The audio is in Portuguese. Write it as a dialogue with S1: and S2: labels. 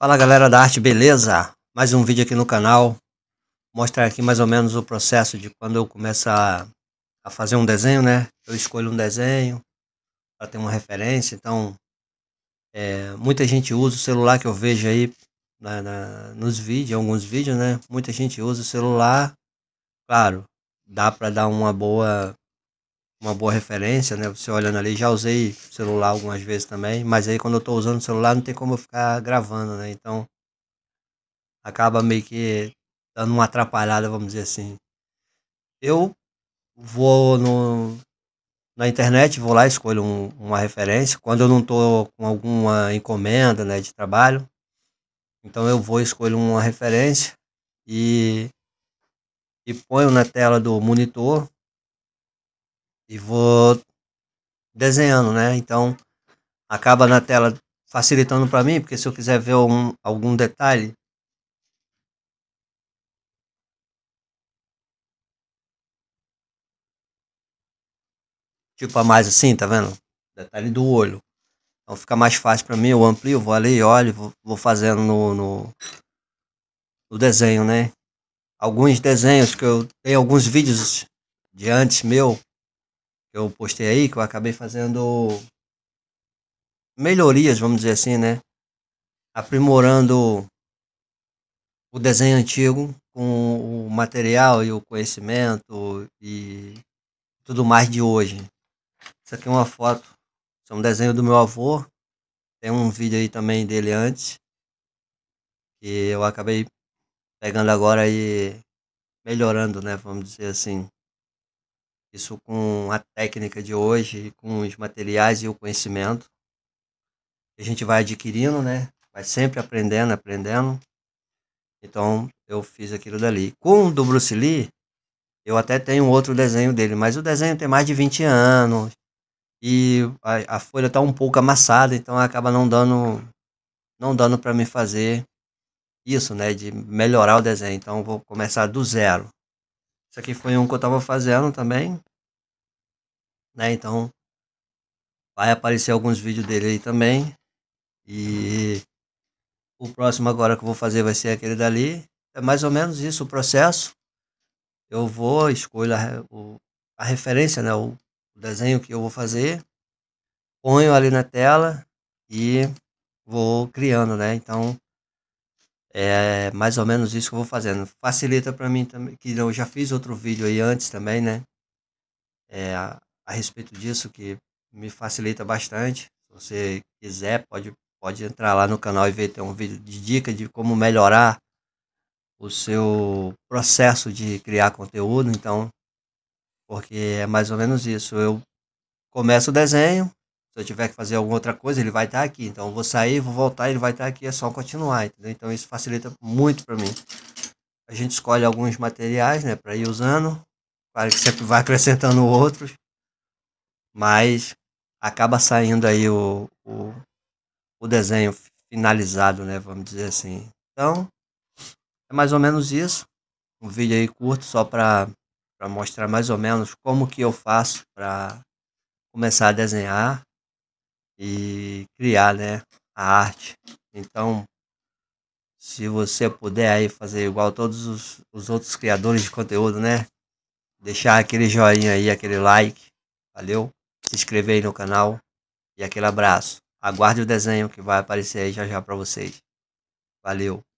S1: Fala galera da arte, beleza? Mais um vídeo aqui no canal. Mostrar aqui mais ou menos o processo de quando eu começo a, a fazer um desenho, né? Eu escolho um desenho para ter uma referência. Então, é, muita gente usa o celular que eu vejo aí na, na, nos vídeos, alguns vídeos, né? Muita gente usa o celular. Claro, dá para dar uma boa uma boa referência, né? Você olhando ali, já usei celular algumas vezes também, mas aí quando eu estou usando o celular não tem como eu ficar gravando, né? Então acaba meio que dando uma atrapalhada, vamos dizer assim. Eu vou no, na internet, vou lá, escolho um, uma referência. Quando eu não estou com alguma encomenda né, de trabalho, então eu vou escolho uma referência e, e ponho na tela do monitor e vou desenhando, né? Então acaba na tela facilitando para mim, porque se eu quiser ver algum, algum detalhe, tipo a mais assim, tá vendo? Detalhe do olho. Então fica mais fácil para mim, eu amplio, vou ali, olho, vou, vou fazendo no, no, no, desenho, né? Alguns desenhos que eu tenho alguns vídeos de antes meu que eu postei aí, que eu acabei fazendo melhorias, vamos dizer assim, né? Aprimorando o desenho antigo com o material e o conhecimento e tudo mais de hoje. Isso aqui é uma foto, isso é um desenho do meu avô. Tem um vídeo aí também dele antes, e eu acabei pegando agora e melhorando, né? Vamos dizer assim. Isso com a técnica de hoje, com os materiais e o conhecimento. A gente vai adquirindo, né? Vai sempre aprendendo, aprendendo. Então eu fiz aquilo dali. Com o do Bruce Lee, eu até tenho outro desenho dele, mas o desenho tem mais de 20 anos. E a, a folha está um pouco amassada, então acaba não dando não dando para me fazer isso, né, de melhorar o desenho. Então vou começar do zero. Isso aqui foi um que eu tava fazendo também. Né? Então vai aparecer alguns vídeos dele aí também. E o próximo agora que eu vou fazer vai ser aquele dali. É mais ou menos isso o processo. Eu vou escolher a, o, a referência, né, o, o desenho que eu vou fazer, ponho ali na tela e vou criando, né? Então é mais ou menos isso que eu vou fazendo. Facilita para mim também, que eu já fiz outro vídeo aí antes também, né? É, a, a, respeito disso, que me facilita bastante. Se você quiser, pode, pode entrar lá no canal e ver, tem um vídeo de dica de como melhorar o seu processo de criar conteúdo. Então, porque é mais ou menos isso. Eu começo o desenho, se eu tiver que fazer alguma outra coisa, ele vai estar tá aqui. Então eu vou sair, vou voltar, ele vai estar tá aqui, é só continuar, entendeu? Então isso facilita muito para mim. A gente escolhe alguns materiais, né, para ir usando. Claro que sempre vai acrescentando outros, mas acaba saindo aí o, o, o desenho finalizado, né, vamos dizer assim. Então, é mais ou menos isso. Um vídeo aí curto só para mostrar mais ou menos como que eu faço para começar a desenhar e criar, né, a arte. Então, se você puder aí fazer igual todos os, os outros criadores de conteúdo, né, deixar aquele joinha aí, aquele like, valeu? Se inscrever aí no canal e aquele abraço. Aguarde o desenho que vai aparecer aí já já para vocês. Valeu!